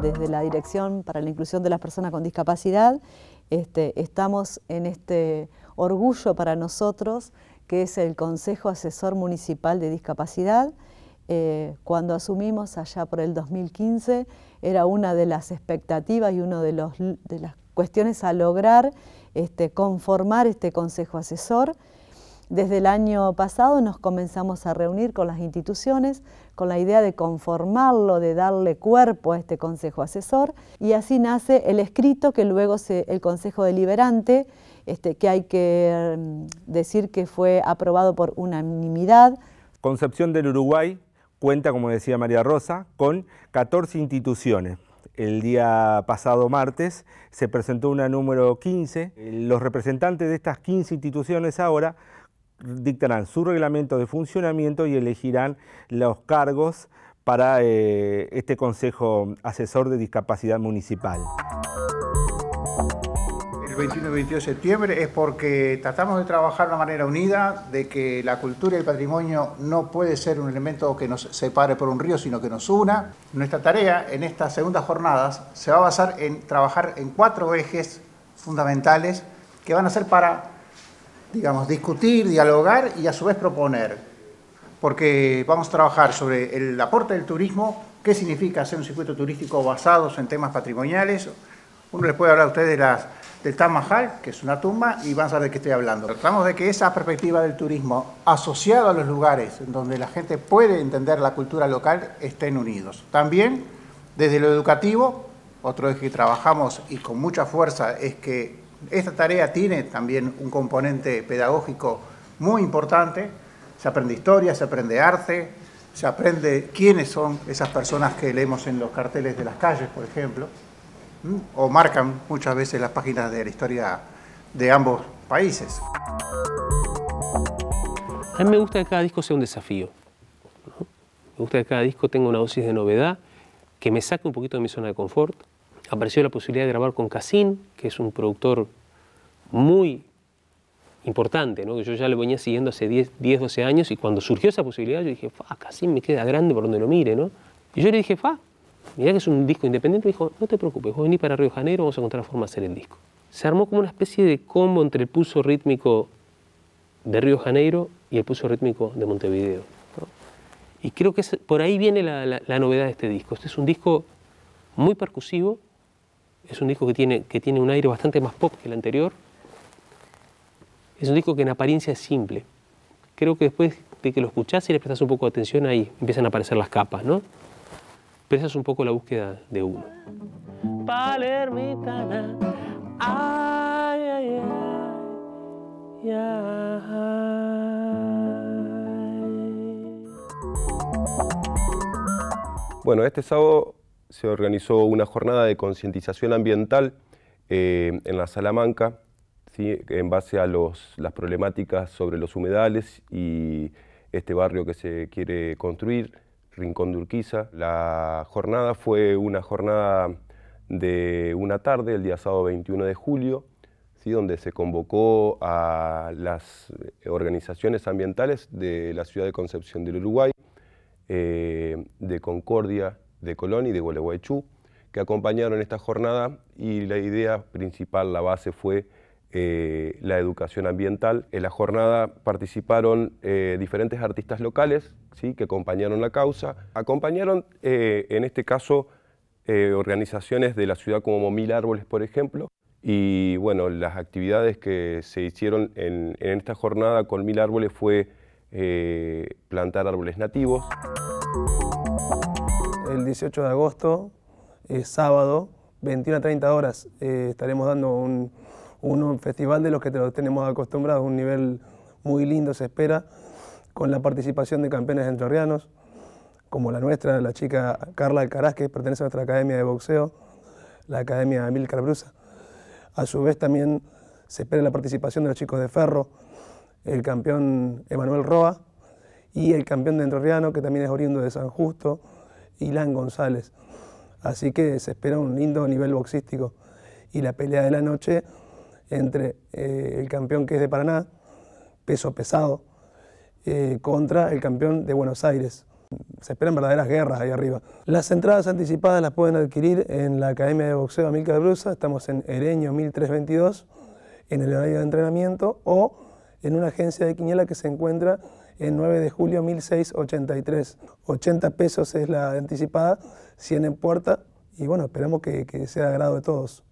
desde la Dirección para la Inclusión de las Personas con Discapacidad, este, estamos en este orgullo para nosotros que es el Consejo Asesor Municipal de Discapacidad. Eh, cuando asumimos allá por el 2015, era una de las expectativas y una de, las cuestiones a lograr este, conformar este Consejo Asesor. Desde el año pasado nos comenzamos a reunir con las instituciones con la idea de conformarlo, de darle cuerpo a este Consejo Asesor y así nace el escrito que luego el Consejo Deliberante, este, que hay que mm, decir que fue aprobado por unanimidad. Concepción del Uruguay cuenta, como decía María Rosa, con 14 instituciones, el día pasado martes, se presentó una número 15. Los representantes de estas 15 instituciones ahora dictarán su reglamento de funcionamiento y elegirán los cargos para eh, este Consejo Asesor de Discapacidad Municipal. El 21 y 22 de septiembre es porque tratamos de trabajar de una manera unida, de que la cultura y el patrimonio no puede ser un elemento que nos separe por un río, sino que nos una. Nuestra tarea en estas segundas jornadas se va a basar en trabajar en cuatro ejes fundamentales que van a ser para digamos, discutir, dialogar y a su vez proponer. Porque vamos a trabajar sobre el aporte del turismo, qué significa hacer un circuito turístico basado en temas patrimoniales. Uno les puede hablar a ustedes de las, del Taj Mahal, que es una tumba, y van a saber de qué estoy hablando. Tratamos de que esa perspectiva del turismo, asociado a los lugares donde la gente puede entender la cultura local, estén unidos. También, desde lo educativo, otro eje que trabajamos y con mucha fuerza es que esta tarea tiene también un componente pedagógico muy importante. Se aprende historia, se aprende arte, se aprende quiénes son esas personas que leemos en los carteles de las calles, por ejemplo, o marcan muchas veces las páginas de la historia de ambos países. A mí me gusta que cada disco sea un desafío. Me gusta que cada disco tenga una dosis de novedad, que me saque un poquito de mi zona de confort, apareció la posibilidad de grabar con Casín, que es un productor muy importante, ¿no? que yo ya le venía siguiendo hace 10, 10, 12 años y cuando surgió esa posibilidad yo dije, fa, me queda grande por donde lo mire, ¿no? Y yo le dije, fa, mirá que es un disco independiente, me dijo, no te preocupes, vos venís para Río Janeiro, vamos a encontrar forma de hacer el disco. Se armó como una especie de combo entre el pulso rítmico de Río Janeiro y el pulso rítmico de Montevideo. ¿no? Y creo que por ahí viene la, la novedad de este disco. Este es un disco muy percusivo, es un disco que tiene, que tiene un aire bastante más pop que el anterior. Es un disco que en apariencia es simple. Creo que después de que lo escuchás y le prestas un poco de atención, ahí empiezan a aparecer las capas, ¿no? Pero esa es un poco la búsqueda de uno. Bueno, este sábado se organizó una jornada de concientización ambiental eh, en la Salamanca, en base a las problemáticas sobre los humedales y este barrio que se quiere construir, Rincón de Urquiza. La jornada fue una jornada de una tarde, el día sábado 21 de julio, ¿sí? donde se convocó a las organizaciones ambientales de la ciudad de Concepción del Uruguay, eh, de Concordia, de Colón y de Gualeguaychú, que acompañaron esta jornada y la idea principal, la base fue eh, la educación ambiental. En la jornada participaron eh, diferentes artistas locales ¿sí? que acompañaron la causa. Acompañaron, eh, en este caso, organizaciones de la ciudad como Mil Árboles, por ejemplo. Y bueno, las actividades que se hicieron en, en esta jornada con Mil Árboles fue plantar árboles nativos. 18 de agosto, sábado, 21 a 30 horas, eh, estaremos dando un, festival de los que tenemos acostumbrados, un nivel muy lindo se espera, con la participación de campeones entrerrianos, como la nuestra, la chica Carla Alcaraz, que pertenece a nuestra academia de boxeo, la academia Emil Brusa. A su vez también se espera la participación de los chicos de Ferro, el campeón Emanuel Roa y el campeón de Entrerriano, que también es oriundo de San Justo, Ilan González. Así que se espera un lindo nivel boxístico. Y la pelea de la noche entre eh, el campeón que es de Paraná, peso pesado, eh, contra el campeón de Buenos Aires. Se esperan verdaderas guerras ahí arriba. Las entradas anticipadas las pueden adquirir en la Academia de Boxeo Amilcar Brusa. Estamos en Ereño 1322, en el horario de entrenamiento, o en una agencia de Quiñela que se encuentra en 9 de julio 1683. 80 pesos es la anticipada, 100 en puerta y bueno, esperamos que, que sea agrado de todos.